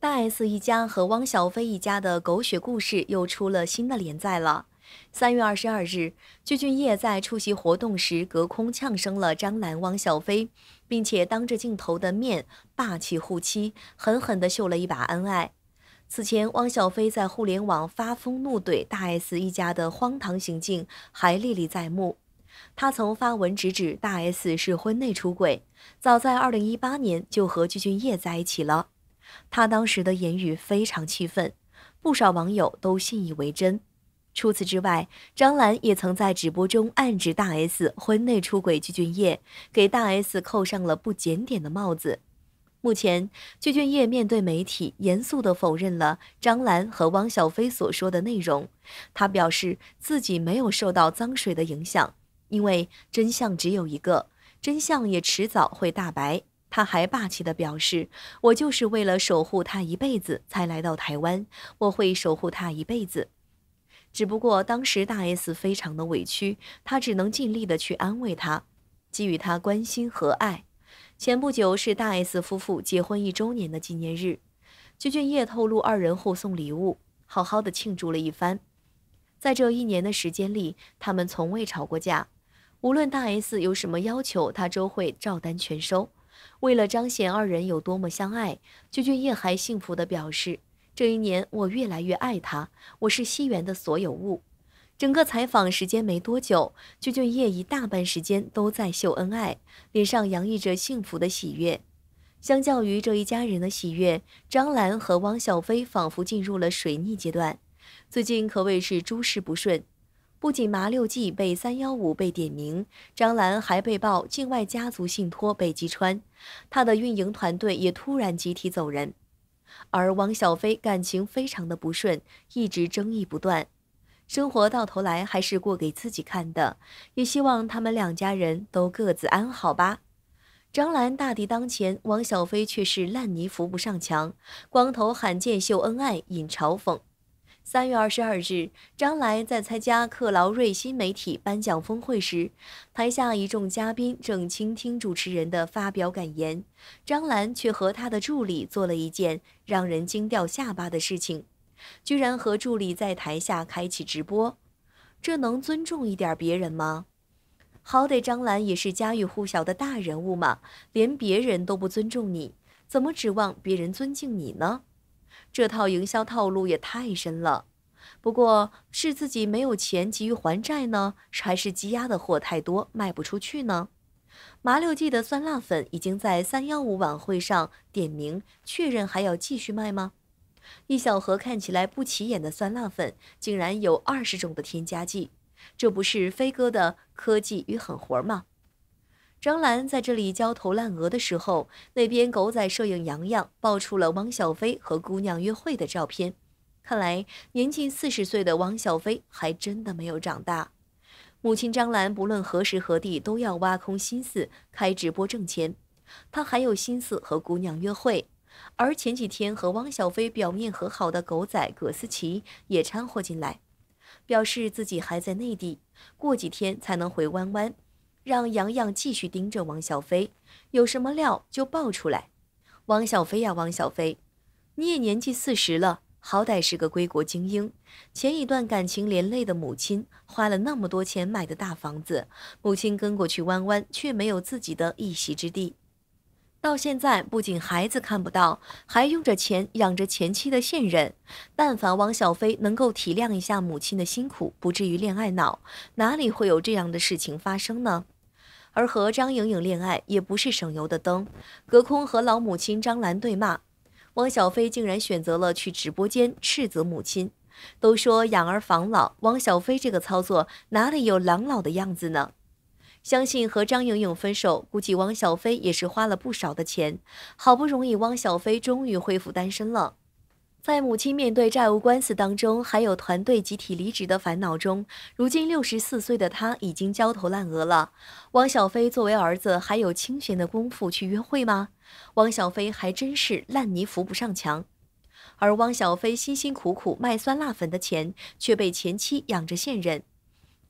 大 S 一家和汪小菲一家的狗血故事又出了新的连载了。三月二十二日，具俊晔在出席活动时隔空呛声了张兰、汪小菲，并且当着镜头的面霸气护妻，狠狠地秀了一把恩爱。此前，汪小菲在互联网发疯怒怼大 S 一家的荒唐行径还历历在目。他曾发文直指大 S 是婚内出轨，早在二零一八年就和具俊晔在一起了。他当时的言语非常气愤，不少网友都信以为真。除此之外，张兰也曾在直播中暗指大 S 婚内出轨，具俊业给大 S 扣上了不检点的帽子。目前，具俊业面对媒体严肃地否认了张兰和汪小菲所说的内容，他表示自己没有受到脏水的影响，因为真相只有一个，真相也迟早会大白。他还霸气的表示：“我就是为了守护他一辈子才来到台湾，我会守护他一辈子。”只不过当时大 S 非常的委屈，他只能尽力的去安慰他，给予他关心和爱。前不久是大 S 夫妇结婚一周年的纪念日，鞠俊业透露二人互送礼物，好好的庆祝了一番。在这一年的时间里，他们从未吵过架，无论大 S 有什么要求，他都会照单全收。为了彰显二人有多么相爱，鞠俊业还幸福地表示：“这一年我越来越爱他，我是西园的所有物。”整个采访时间没多久，鞠俊业一大半时间都在秀恩爱，脸上洋溢着幸福的喜悦。相较于这一家人的喜悦，张兰和汪小菲仿佛进入了水逆阶段，最近可谓是诸事不顺。不仅麻六记被三幺五被点名，张兰还被曝境外家族信托被击穿，她的运营团队也突然集体走人。而汪小菲感情非常的不顺，一直争议不断。生活到头来还是过给自己看的，也希望他们两家人都各自安好吧。张兰大敌当前，汪小菲却是烂泥扶不上墙。光头罕见秀恩爱，引嘲讽。三月二十二日，张兰在参加克劳瑞新媒体颁奖峰会时，台下一众嘉宾正倾听主持人的发表感言，张兰却和他的助理做了一件让人惊掉下巴的事情，居然和助理在台下开启直播，这能尊重一点别人吗？好歹张兰也是家喻户晓的大人物嘛，连别人都不尊重你，怎么指望别人尊敬你呢？这套营销套路也太深了，不过是自己没有钱急于还债呢，还是积压的货太多卖不出去呢？麻六记的酸辣粉已经在三幺五晚会上点名确认还要继续卖吗？一小盒看起来不起眼的酸辣粉竟然有二十种的添加剂，这不是飞哥的科技与狠活吗？张兰在这里焦头烂额的时候，那边狗仔摄影阳阳爆出了汪小菲和姑娘约会的照片。看来年近四十岁的汪小菲还真的没有长大。母亲张兰不论何时何地都要挖空心思开直播挣钱，她还有心思和姑娘约会。而前几天和汪小菲表面和好的狗仔葛思琪也掺和进来，表示自己还在内地，过几天才能回弯弯。让杨洋继续盯着王小飞，有什么料就爆出来。王小飞呀，王小飞，你也年纪四十了，好歹是个归国精英。前一段感情连累的母亲花了那么多钱买的大房子，母亲跟过去弯弯却没有自己的一席之地。到现在不仅孩子看不到，还用着钱养着前妻的现任。但凡王小飞能够体谅一下母亲的辛苦，不至于恋爱脑，哪里会有这样的事情发生呢？而和张莹颖恋爱也不是省油的灯，隔空和老母亲张兰对骂，汪小菲竟然选择了去直播间斥责母亲。都说养儿防老，汪小菲这个操作哪里有郎老的样子呢？相信和张莹颖分手，估计汪小菲也是花了不少的钱。好不容易，汪小菲终于恢复单身了。在母亲面对债务官司当中，还有团队集体离职的烦恼中，如今六十四岁的他已经焦头烂额了。汪小菲作为儿子，还有清闲的功夫去约会吗？汪小菲还真是烂泥扶不上墙，而汪小菲辛辛苦苦卖酸辣粉的钱却被前妻养着现任。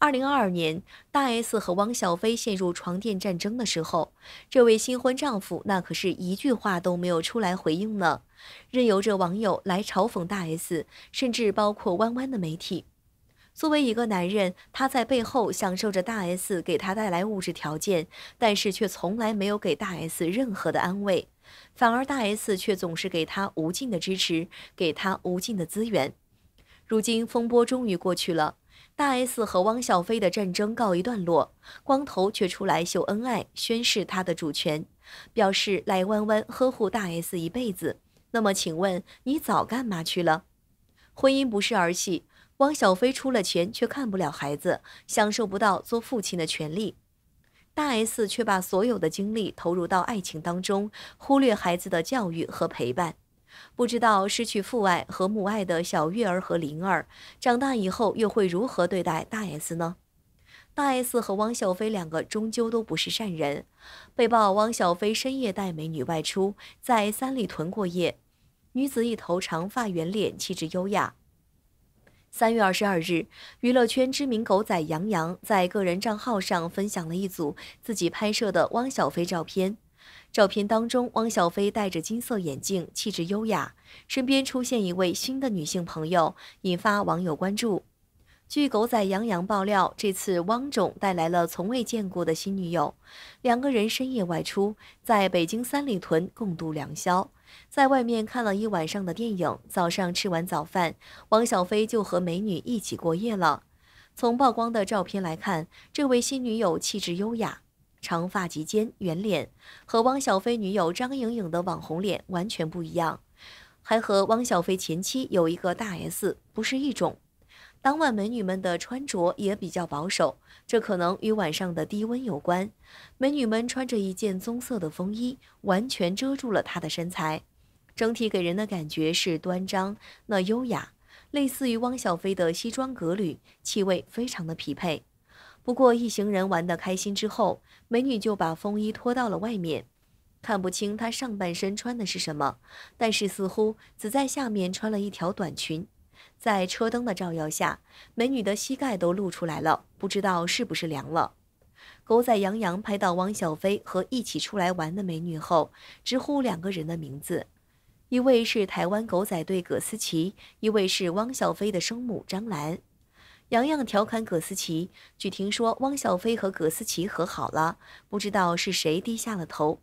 二零二二年，大 S 和汪小菲陷入床垫战争的时候，这位新婚丈夫那可是一句话都没有出来回应呢，任由着网友来嘲讽大 S，甚至包括弯弯的媒体。作为一个男人，他在背后享受着大 S 给他带来物质条件，但是却从来没有给大 S 任何的安慰，反而大 S 却总是给他无尽的支持，给他无尽的资源。如今风波终于过去了。大 S 和汪小菲的战争告一段落，光头却出来秀恩爱，宣示他的主权，表示赖弯弯呵护大 S 一辈子。那么，请问你早干嘛去了？婚姻不是儿戏，汪小菲出了钱却看不了孩子，享受不到做父亲的权利，大 S 却把所有的精力投入到爱情当中，忽略孩子的教育和陪伴。不知道失去父爱和母爱的小月儿和灵儿，长大以后又会如何对待大 S 呢？大 S 和汪小菲两个终究都不是善人。被曝汪小菲深夜带美女外出，在三里屯过夜，女子一头长发圆脸，气质优雅。三月二十二日，娱乐圈知名狗仔杨洋在个人账号上分享了一组自己拍摄的汪小菲照片。照片当中，汪小菲戴着金色眼镜，气质优雅，身边出现一位新的女性朋友，引发网友关注。据狗仔杨洋爆料，这次汪总带来了从未见过的新女友，两个人深夜外出，在北京三里屯共度良宵，在外面看了一晚上的电影，早上吃完早饭，汪小菲就和美女一起过夜了。从曝光的照片来看，这位新女友气质优雅。长发及肩，圆脸，和汪小菲女友张颖颖的网红脸完全不一样，还和汪小菲前妻有一个大 S，不是一种。当晚美女们的穿着也比较保守，这可能与晚上的低温有关。美女们穿着一件棕色的风衣，完全遮住了她的身材，整体给人的感觉是端庄、那优雅，类似于汪小菲的西装革履，气味非常的匹配。不过，一行人玩得开心之后，美女就把风衣脱到了外面，看不清她上半身穿的是什么，但是似乎只在下面穿了一条短裙。在车灯的照耀下，美女的膝盖都露出来了，不知道是不是凉了。狗仔杨洋拍到汪小菲和一起出来玩的美女后，直呼两个人的名字，一位是台湾狗仔队葛思琪，一位是汪小菲的生母张兰。杨洋调侃葛思琪：“据听说汪小菲和葛思琪和好了，不知道是谁低下了头。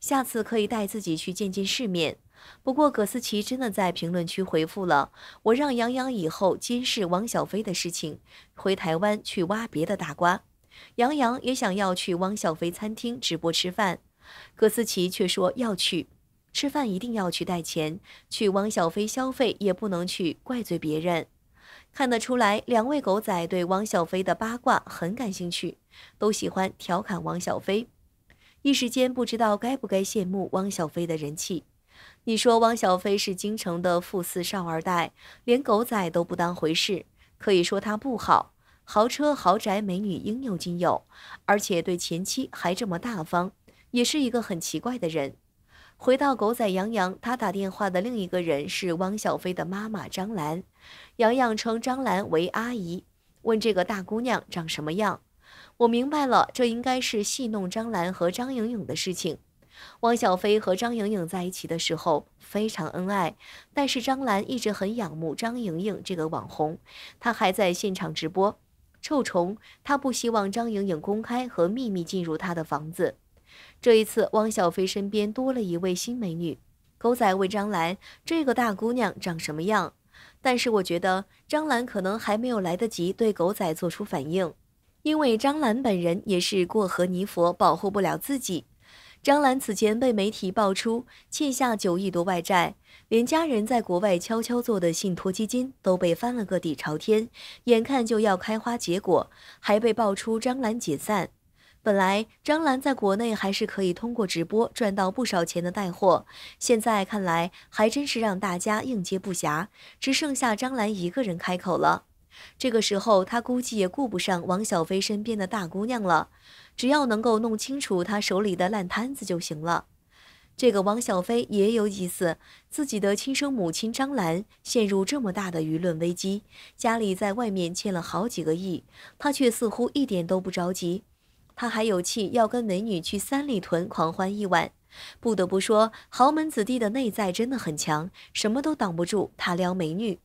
下次可以带自己去见见世面。”不过葛思琪真的在评论区回复了：“我让杨洋以后监视汪小菲的事情，回台湾去挖别的大瓜。”杨洋也想要去汪小菲餐厅直播吃饭，葛思琪却说要去吃饭一定要去带钱，去汪小菲消费也不能去怪罪别人。看得出来，两位狗仔对汪小菲的八卦很感兴趣，都喜欢调侃汪小菲。一时间不知道该不该羡慕汪小菲的人气。你说汪小菲是京城的富四少二代，连狗仔都不当回事，可以说他不好。豪车、豪宅、美女应有尽有，而且对前妻还这么大方，也是一个很奇怪的人。回到狗仔杨洋，他打电话的另一个人是汪小菲的妈妈张兰，杨洋称张兰为阿姨，问这个大姑娘长什么样。我明白了，这应该是戏弄张兰和张莹颖的事情。汪小菲和张莹颖在一起的时候非常恩爱，但是张兰一直很仰慕张莹颖这个网红，她还在现场直播，臭虫，她不希望张莹颖公开和秘密进入她的房子。这一次，汪小菲身边多了一位新美女，狗仔问张兰：“这个大姑娘长什么样？”但是我觉得张兰可能还没有来得及对狗仔做出反应，因为张兰本人也是过河泥佛，保护不了自己。张兰此前被媒体爆出欠下九亿多外债，连家人在国外悄悄做的信托基金都被翻了个底朝天，眼看就要开花结果，还被爆出张兰解散。本来张兰在国内还是可以通过直播赚到不少钱的带货，现在看来还真是让大家应接不暇，只剩下张兰一个人开口了。这个时候，她估计也顾不上王小飞身边的大姑娘了，只要能够弄清楚她手里的烂摊子就行了。这个王小飞也有意思，自己的亲生母亲张兰陷入这么大的舆论危机，家里在外面欠了好几个亿，他却似乎一点都不着急。他还有气要跟美女去三里屯狂欢一晚，不得不说，豪门子弟的内在真的很强，什么都挡不住他撩美女。